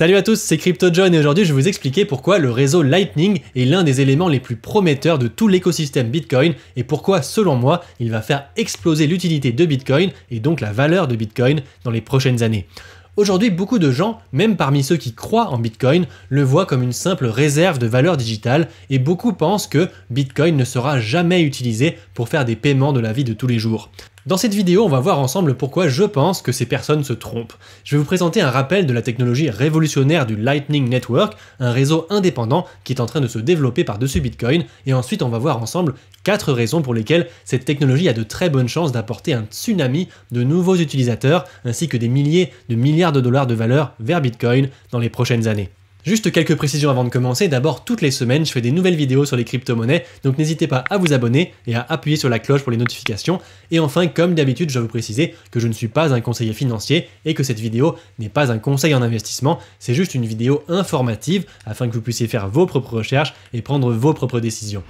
Salut à tous, c'est John et aujourd'hui je vais vous expliquer pourquoi le réseau Lightning est l'un des éléments les plus prometteurs de tout l'écosystème Bitcoin et pourquoi selon moi il va faire exploser l'utilité de Bitcoin et donc la valeur de Bitcoin dans les prochaines années. Aujourd'hui, beaucoup de gens, même parmi ceux qui croient en Bitcoin, le voient comme une simple réserve de valeur digitale et beaucoup pensent que Bitcoin ne sera jamais utilisé pour faire des paiements de la vie de tous les jours. Dans cette vidéo, on va voir ensemble pourquoi je pense que ces personnes se trompent. Je vais vous présenter un rappel de la technologie révolutionnaire du Lightning Network, un réseau indépendant qui est en train de se développer par-dessus Bitcoin, et ensuite on va voir ensemble 4 raisons pour lesquelles cette technologie a de très bonnes chances d'apporter un tsunami de nouveaux utilisateurs, ainsi que des milliers de milliards de dollars de valeur vers Bitcoin dans les prochaines années. Juste quelques précisions avant de commencer, d'abord toutes les semaines je fais des nouvelles vidéos sur les crypto-monnaies, donc n'hésitez pas à vous abonner et à appuyer sur la cloche pour les notifications. Et enfin, comme d'habitude, je vais vous préciser que je ne suis pas un conseiller financier et que cette vidéo n'est pas un conseil en investissement, c'est juste une vidéo informative afin que vous puissiez faire vos propres recherches et prendre vos propres décisions.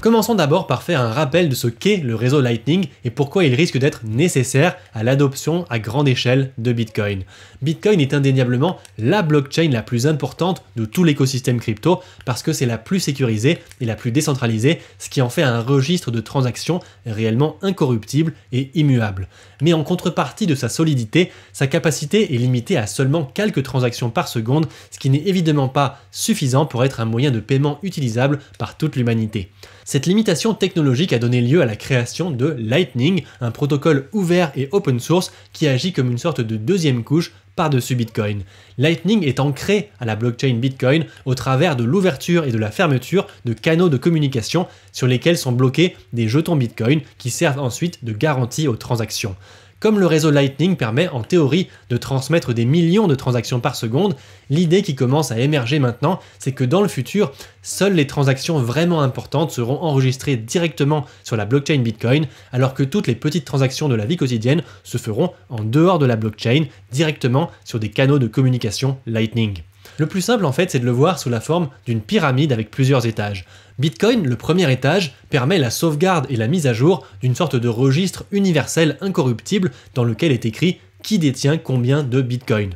Commençons d'abord par faire un rappel de ce qu'est le réseau Lightning et pourquoi il risque d'être nécessaire à l'adoption à grande échelle de Bitcoin. Bitcoin est indéniablement la blockchain la plus importante de tout l'écosystème crypto parce que c'est la plus sécurisée et la plus décentralisée, ce qui en fait un registre de transactions réellement incorruptible et immuable. Mais en contrepartie de sa solidité, sa capacité est limitée à seulement quelques transactions par seconde, ce qui n'est évidemment pas suffisant pour être un moyen de paiement utilisable par toute l'humanité. Cette limitation technologique a donné lieu à la création de Lightning, un protocole ouvert et open source qui agit comme une sorte de deuxième couche par-dessus Bitcoin. Lightning est ancré à la blockchain Bitcoin au travers de l'ouverture et de la fermeture de canaux de communication sur lesquels sont bloqués des jetons Bitcoin qui servent ensuite de garantie aux transactions. Comme le réseau Lightning permet en théorie de transmettre des millions de transactions par seconde, l'idée qui commence à émerger maintenant, c'est que dans le futur, seules les transactions vraiment importantes seront enregistrées directement sur la blockchain Bitcoin, alors que toutes les petites transactions de la vie quotidienne se feront en dehors de la blockchain, directement sur des canaux de communication Lightning. Le plus simple en fait, c'est de le voir sous la forme d'une pyramide avec plusieurs étages. Bitcoin, le premier étage, permet la sauvegarde et la mise à jour d'une sorte de registre universel incorruptible dans lequel est écrit qui détient combien de Bitcoin.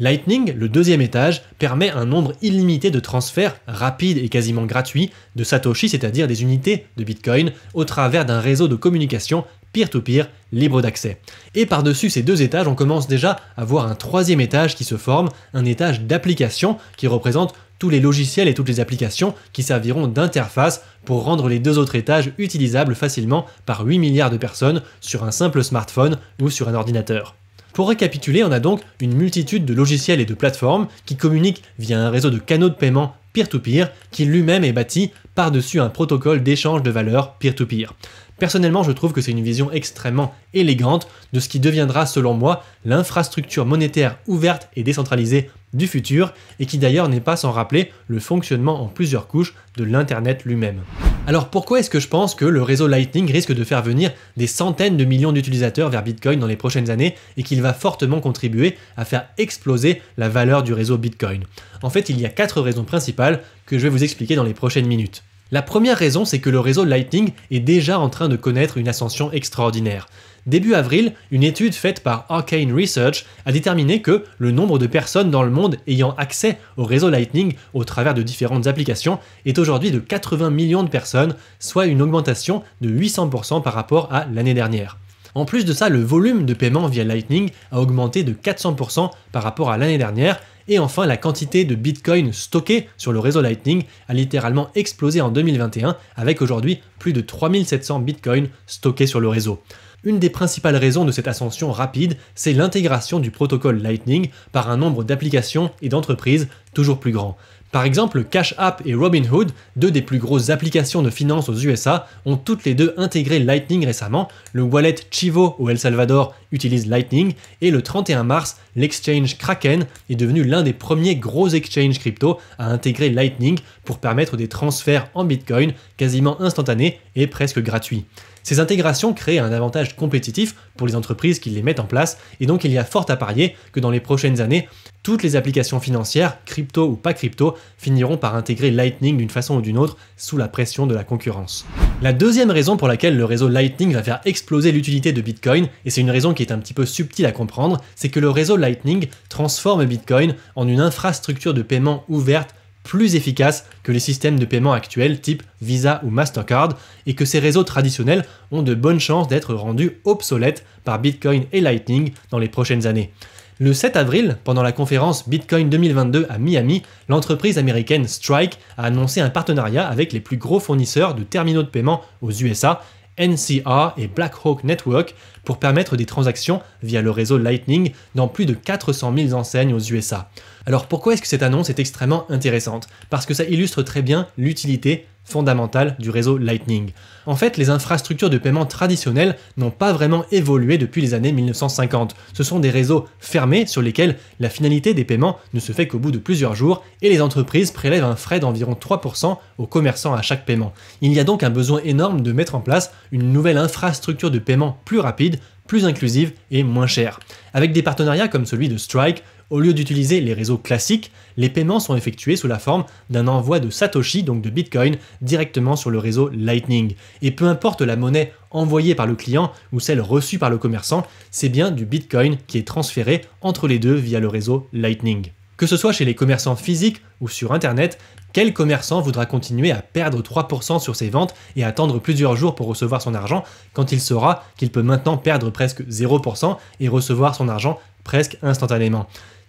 Lightning, le deuxième étage, permet un nombre illimité de transferts rapides et quasiment gratuits de Satoshi, c'est-à-dire des unités de Bitcoin, au travers d'un réseau de communication peer-to-peer, libre d'accès. Et par-dessus ces deux étages, on commence déjà à voir un troisième étage qui se forme, un étage d'application qui représente tous les logiciels et toutes les applications qui serviront d'interface pour rendre les deux autres étages utilisables facilement par 8 milliards de personnes sur un simple smartphone ou sur un ordinateur. Pour récapituler, on a donc une multitude de logiciels et de plateformes qui communiquent via un réseau de canaux de paiement peer-to-peer qui lui-même est bâti par-dessus un protocole d'échange de valeurs peer-to-peer. peer to peer Personnellement, je trouve que c'est une vision extrêmement élégante de ce qui deviendra, selon moi, l'infrastructure monétaire ouverte et décentralisée du futur, et qui d'ailleurs n'est pas sans rappeler le fonctionnement en plusieurs couches de l'Internet lui-même. Alors pourquoi est-ce que je pense que le réseau Lightning risque de faire venir des centaines de millions d'utilisateurs vers Bitcoin dans les prochaines années et qu'il va fortement contribuer à faire exploser la valeur du réseau Bitcoin En fait, il y a quatre raisons principales que je vais vous expliquer dans les prochaines minutes. La première raison, c'est que le réseau Lightning est déjà en train de connaître une ascension extraordinaire. Début avril, une étude faite par Arcane Research a déterminé que le nombre de personnes dans le monde ayant accès au réseau Lightning au travers de différentes applications est aujourd'hui de 80 millions de personnes, soit une augmentation de 800% par rapport à l'année dernière. En plus de ça, le volume de paiement via Lightning a augmenté de 400% par rapport à l'année dernière, et enfin, la quantité de Bitcoin stockée sur le réseau Lightning a littéralement explosé en 2021, avec aujourd'hui plus de 3700 Bitcoins stockés sur le réseau. Une des principales raisons de cette ascension rapide, c'est l'intégration du protocole Lightning par un nombre d'applications et d'entreprises toujours plus grand. Par exemple, Cash App et Robinhood, deux des plus grosses applications de finance aux USA, ont toutes les deux intégré Lightning récemment. Le wallet Chivo au El Salvador utilise Lightning et le 31 mars, l'exchange Kraken est devenu l'un des premiers gros exchanges crypto à intégrer Lightning pour permettre des transferts en Bitcoin quasiment instantanés et presque gratuits. Ces intégrations créent un avantage compétitif pour les entreprises qui les mettent en place, et donc il y a fort à parier que dans les prochaines années, toutes les applications financières, crypto ou pas crypto, finiront par intégrer Lightning d'une façon ou d'une autre sous la pression de la concurrence. La deuxième raison pour laquelle le réseau Lightning va faire exploser l'utilité de Bitcoin, et c'est une raison qui est un petit peu subtile à comprendre, c'est que le réseau Lightning transforme Bitcoin en une infrastructure de paiement ouverte plus efficace que les systèmes de paiement actuels type Visa ou Mastercard et que ces réseaux traditionnels ont de bonnes chances d'être rendus obsolètes par Bitcoin et Lightning dans les prochaines années. Le 7 avril, pendant la conférence Bitcoin 2022 à Miami, l'entreprise américaine Strike a annoncé un partenariat avec les plus gros fournisseurs de terminaux de paiement aux USA, NCR et Blackhawk Network, pour permettre des transactions via le réseau Lightning dans plus de 400 000 enseignes aux USA. Alors pourquoi est-ce que cette annonce est extrêmement intéressante Parce que ça illustre très bien l'utilité fondamentale du réseau Lightning en fait les infrastructures de paiement traditionnelles n'ont pas vraiment évolué depuis les années 1950. Ce sont des réseaux fermés sur lesquels la finalité des paiements ne se fait qu'au bout de plusieurs jours et les entreprises prélèvent un frais d'environ 3% aux commerçants à chaque paiement. Il y a donc un besoin énorme de mettre en place une nouvelle infrastructure de paiement plus rapide, plus inclusive et moins chère. Avec des partenariats comme celui de Strike, au lieu d'utiliser les réseaux classiques, les paiements sont effectués sous la forme d'un envoi de Satoshi, donc de Bitcoin, directement sur le réseau Lightning et peu importe la monnaie envoyée par le client ou celle reçue par le commerçant, c'est bien du Bitcoin qui est transféré entre les deux via le réseau Lightning. Que ce soit chez les commerçants physiques ou sur Internet, quel commerçant voudra continuer à perdre 3% sur ses ventes et attendre plusieurs jours pour recevoir son argent quand il saura qu'il peut maintenant perdre presque 0% et recevoir son argent presque instantanément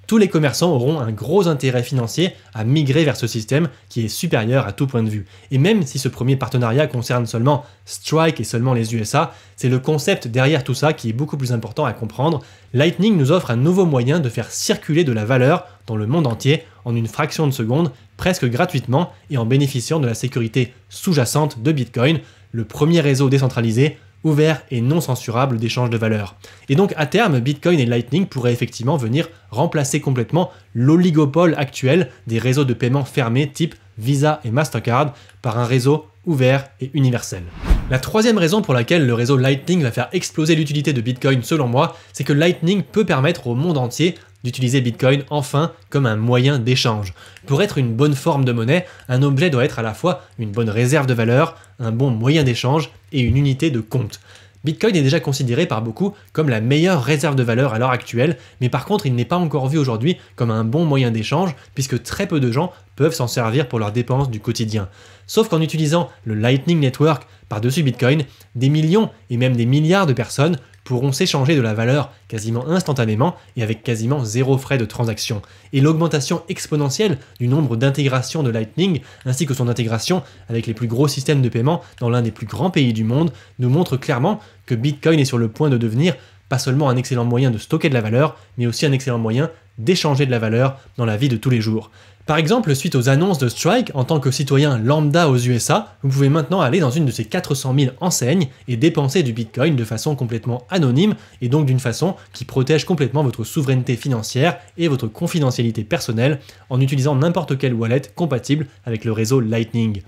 tous les commerçants auront un gros intérêt financier à migrer vers ce système qui est supérieur à tout point de vue. Et même si ce premier partenariat concerne seulement Strike et seulement les USA, c'est le concept derrière tout ça qui est beaucoup plus important à comprendre. Lightning nous offre un nouveau moyen de faire circuler de la valeur dans le monde entier en une fraction de seconde, presque gratuitement et en bénéficiant de la sécurité sous-jacente de Bitcoin, le premier réseau décentralisé ouvert et non censurable d'échange de valeurs. Et donc à terme, Bitcoin et Lightning pourraient effectivement venir remplacer complètement l'oligopole actuel des réseaux de paiement fermés type Visa et Mastercard par un réseau ouvert et universel. La troisième raison pour laquelle le réseau Lightning va faire exploser l'utilité de Bitcoin selon moi, c'est que Lightning peut permettre au monde entier d'utiliser Bitcoin enfin comme un moyen d'échange. Pour être une bonne forme de monnaie, un objet doit être à la fois une bonne réserve de valeur, un bon moyen d'échange et une unité de compte. Bitcoin est déjà considéré par beaucoup comme la meilleure réserve de valeur à l'heure actuelle, mais par contre il n'est pas encore vu aujourd'hui comme un bon moyen d'échange puisque très peu de gens peuvent s'en servir pour leurs dépenses du quotidien. Sauf qu'en utilisant le Lightning Network par-dessus Bitcoin, des millions et même des milliards de personnes pourront s'échanger de la valeur quasiment instantanément et avec quasiment zéro frais de transaction. Et l'augmentation exponentielle du nombre d'intégrations de Lightning, ainsi que son intégration avec les plus gros systèmes de paiement dans l'un des plus grands pays du monde, nous montre clairement que Bitcoin est sur le point de devenir pas seulement un excellent moyen de stocker de la valeur, mais aussi un excellent moyen d'échanger de la valeur dans la vie de tous les jours. Par exemple, suite aux annonces de Strike, en tant que citoyen lambda aux USA, vous pouvez maintenant aller dans une de ces 400 000 enseignes et dépenser du Bitcoin de façon complètement anonyme et donc d'une façon qui protège complètement votre souveraineté financière et votre confidentialité personnelle en utilisant n'importe quelle wallet compatible avec le réseau Lightning.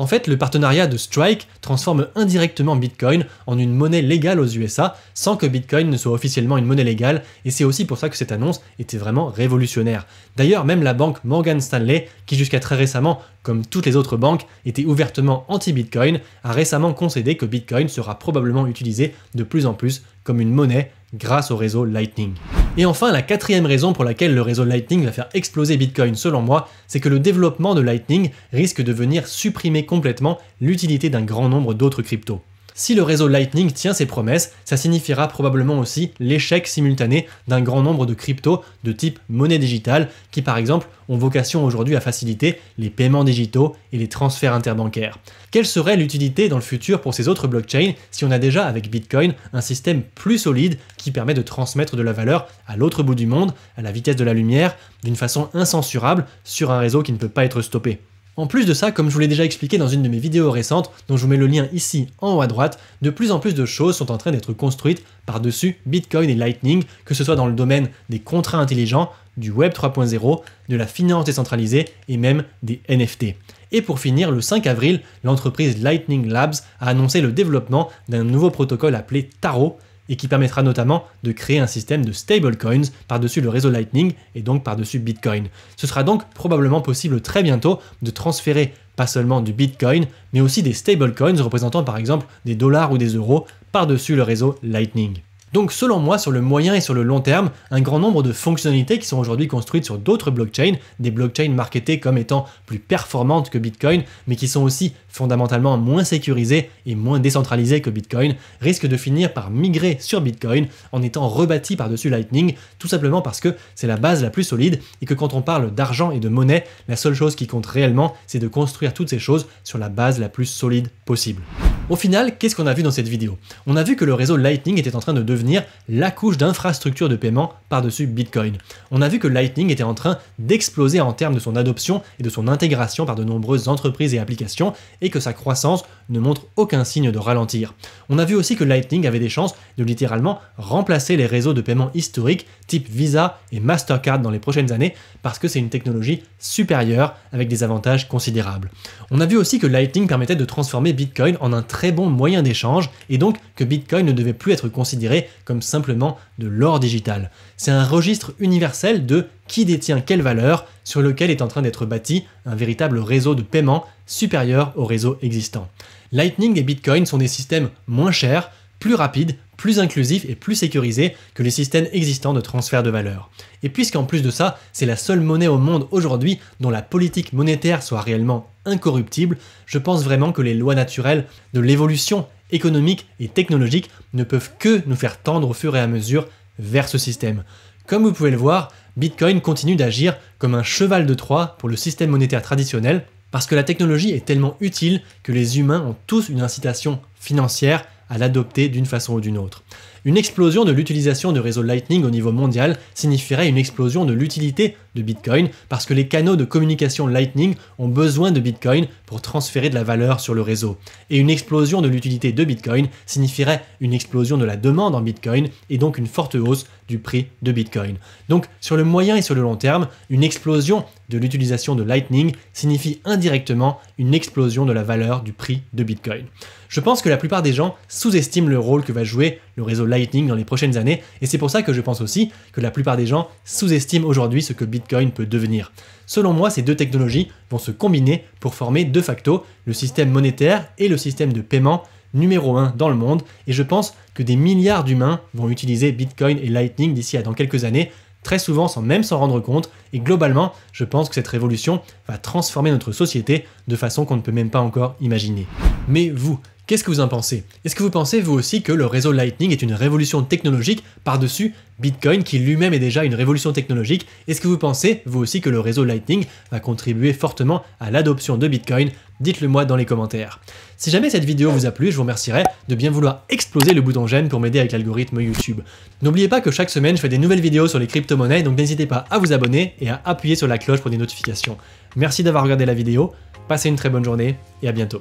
En fait, le partenariat de Strike transforme indirectement Bitcoin en une monnaie légale aux USA sans que Bitcoin ne soit officiellement une monnaie légale et c'est aussi pour ça que cette annonce était vraiment révolutionnaire. D'ailleurs, même la banque Morgan Stanley, qui jusqu'à très récemment, comme toutes les autres banques, était ouvertement anti-Bitcoin, a récemment concédé que Bitcoin sera probablement utilisé de plus en plus comme une monnaie grâce au réseau Lightning. Et enfin, la quatrième raison pour laquelle le réseau Lightning va faire exploser Bitcoin selon moi, c'est que le développement de Lightning risque de venir supprimer complètement l'utilité d'un grand nombre d'autres cryptos. Si le réseau Lightning tient ses promesses, ça signifiera probablement aussi l'échec simultané d'un grand nombre de cryptos de type monnaie digitale qui par exemple ont vocation aujourd'hui à faciliter les paiements digitaux et les transferts interbancaires. Quelle serait l'utilité dans le futur pour ces autres blockchains si on a déjà avec Bitcoin un système plus solide qui permet de transmettre de la valeur à l'autre bout du monde, à la vitesse de la lumière, d'une façon incensurable sur un réseau qui ne peut pas être stoppé en plus de ça, comme je vous l'ai déjà expliqué dans une de mes vidéos récentes, dont je vous mets le lien ici en haut à droite, de plus en plus de choses sont en train d'être construites par-dessus Bitcoin et Lightning, que ce soit dans le domaine des contrats intelligents, du Web 3.0, de la finance décentralisée et même des NFT. Et pour finir, le 5 avril, l'entreprise Lightning Labs a annoncé le développement d'un nouveau protocole appelé Taro, et qui permettra notamment de créer un système de stablecoins par-dessus le réseau Lightning et donc par-dessus Bitcoin. Ce sera donc probablement possible très bientôt de transférer pas seulement du Bitcoin, mais aussi des stablecoins représentant par exemple des dollars ou des euros par-dessus le réseau Lightning. Donc selon moi, sur le moyen et sur le long terme, un grand nombre de fonctionnalités qui sont aujourd'hui construites sur d'autres blockchains, des blockchains marketées comme étant plus performantes que Bitcoin, mais qui sont aussi fondamentalement moins sécurisées et moins décentralisées que Bitcoin, risquent de finir par migrer sur Bitcoin en étant rebâties par-dessus Lightning, tout simplement parce que c'est la base la plus solide et que quand on parle d'argent et de monnaie, la seule chose qui compte réellement, c'est de construire toutes ces choses sur la base la plus solide possible. Au final, qu'est-ce qu'on a vu dans cette vidéo On a vu que le réseau Lightning était en train de devenir la couche d'infrastructure de paiement par-dessus Bitcoin. On a vu que Lightning était en train d'exploser en termes de son adoption et de son intégration par de nombreuses entreprises et applications, et que sa croissance ne montre aucun signe de ralentir. On a vu aussi que Lightning avait des chances de littéralement remplacer les réseaux de paiement historiques type Visa et Mastercard dans les prochaines années, parce que c'est une technologie supérieure avec des avantages considérables. On a vu aussi que Lightning permettait de transformer Bitcoin en un très bon moyen d'échange et donc que Bitcoin ne devait plus être considéré comme simplement de l'or digital. C'est un registre universel de qui détient quelle valeur sur lequel est en train d'être bâti un véritable réseau de paiement supérieur au réseau existant. Lightning et Bitcoin sont des systèmes moins chers plus rapide, plus inclusif et plus sécurisé que les systèmes existants de transfert de valeur. Et puisqu'en plus de ça, c'est la seule monnaie au monde aujourd'hui dont la politique monétaire soit réellement incorruptible, je pense vraiment que les lois naturelles de l'évolution économique et technologique ne peuvent que nous faire tendre au fur et à mesure vers ce système. Comme vous pouvez le voir, Bitcoin continue d'agir comme un cheval de Troie pour le système monétaire traditionnel, parce que la technologie est tellement utile que les humains ont tous une incitation financière à l'adopter d'une façon ou d'une autre. Une explosion de l'utilisation de réseaux Lightning au niveau mondial signifierait une explosion de l'utilité Bitcoin parce que les canaux de communication Lightning ont besoin de Bitcoin pour transférer de la valeur sur le réseau. Et une explosion de l'utilité de Bitcoin signifierait une explosion de la demande en Bitcoin et donc une forte hausse du prix de Bitcoin. Donc sur le moyen et sur le long terme, une explosion de l'utilisation de Lightning signifie indirectement une explosion de la valeur du prix de Bitcoin. Je pense que la plupart des gens sous-estiment le rôle que va jouer le réseau Lightning dans les prochaines années et c'est pour ça que je pense aussi que la plupart des gens sous-estiment aujourd'hui ce que Bitcoin Bitcoin peut devenir. Selon moi, ces deux technologies vont se combiner pour former de facto le système monétaire et le système de paiement numéro 1 dans le monde, et je pense que des milliards d'humains vont utiliser Bitcoin et Lightning d'ici à dans quelques années, très souvent sans même s'en rendre compte, et globalement, je pense que cette révolution va transformer notre société de façon qu'on ne peut même pas encore imaginer. Mais vous, Qu'est-ce que vous en pensez Est-ce que vous pensez vous aussi que le réseau Lightning est une révolution technologique par-dessus Bitcoin qui lui-même est déjà une révolution technologique Est-ce que vous pensez vous aussi que le réseau Lightning va contribuer fortement à l'adoption de Bitcoin Dites-le moi dans les commentaires. Si jamais cette vidéo vous a plu, je vous remercierai de bien vouloir exploser le bouton j'aime pour m'aider avec l'algorithme YouTube. N'oubliez pas que chaque semaine, je fais des nouvelles vidéos sur les crypto-monnaies, donc n'hésitez pas à vous abonner et à appuyer sur la cloche pour des notifications. Merci d'avoir regardé la vidéo, passez une très bonne journée et à bientôt.